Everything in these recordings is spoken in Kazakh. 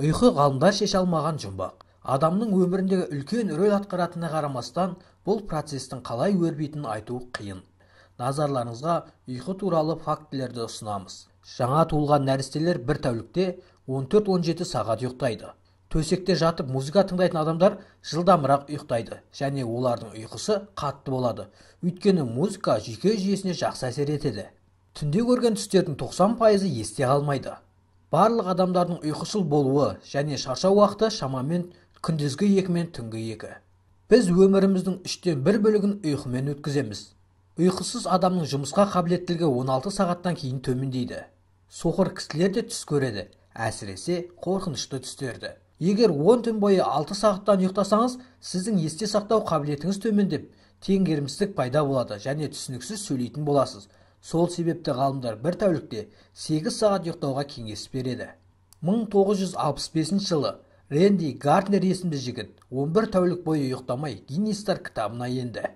ұйқы ғалымдар шеше алмаған жұмбақ адамның өміріндегі үлкен рөл атқаратынына қарамастан бұл процестің қалай өрбитінін айту қиын назарларыңызға ұйқы туралы фактілерді ұсынамыз жаңа туылған нәрестелер бір тәулікте 14-17 сағат ұйықтайды төсекте жатып музыка тыңдайтын адамдар жылдамырақ ұйықтайды және олардың ұйқысы қатты болады өйткені музыка жүйке жүйесіне жақсы әсер етеді түнде көрген түстердің 90 пайызы есте қалмайды барлық адамдардың ұйқысыл болуы және шаршау уақыты шамамен күндізгі екі мен түнгі екі біз өміріміздің үштен бір бөлігін ұйқымен өткіземіз ұйқысыз адамның жұмысқа қабілеттілігі 16 сағаттан кейін төмендейді соқыр кісілер де түс көреді әсіресе қорқынышты түстерді егер 10 түн бойы 6 сағаттан ұйықтасаңыз сіздің есте сақтау қабілетіңіз төмендеп теңгерімсіздік пайда болады және түсініксіз сөйлейтін боласыз сол себепті ғалымдар бір тәулікте 8 сағат ұйықтауға кеңес береді 1965 жылы Ренди гарднер есімді жігіт 11 тәулік бойы ұйықтамай Гиннестер кітабына енді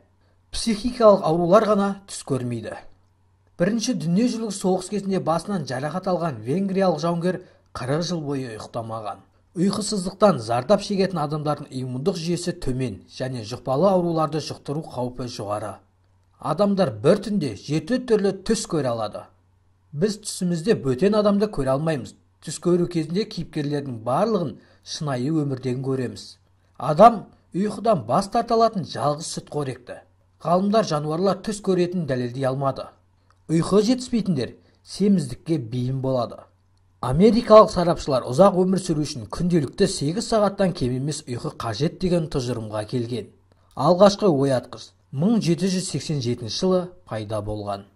психикалық аурулар ғана түс көрмейді бірінші дүниежүзілік соғыс кезінде басынан жарақат алған венгриялық жауынгер 40 жыл бойы ұйықтамаған ұйқысыздықтан зардап шегетін адамдардың иммундық жүйесі төмен және жұқпалы ауруларды жұқтыру қаупі жоғары адамдар бір түнде жеті түрлі түс көре алады біз түсімізде бөтен адамды көре алмаймыз түс көру кезінде кейіпкерлердің барлығын шынайы өмірден көреміз адам ұйқыдан бас тарта алатын жалғыз сүтқоректі ғалымдар жануарлар түс көретінін дәлелдей алмады ұйқы жетіспейтіндер семіздікке бейім болады америкалық сарапшылар ұзақ өмір сүру үшін күнделікті 8 сағаттан кем емес ұйқы қажет деген тұжырымға келген алғашқы оятқыш 1787 жылы пайда болған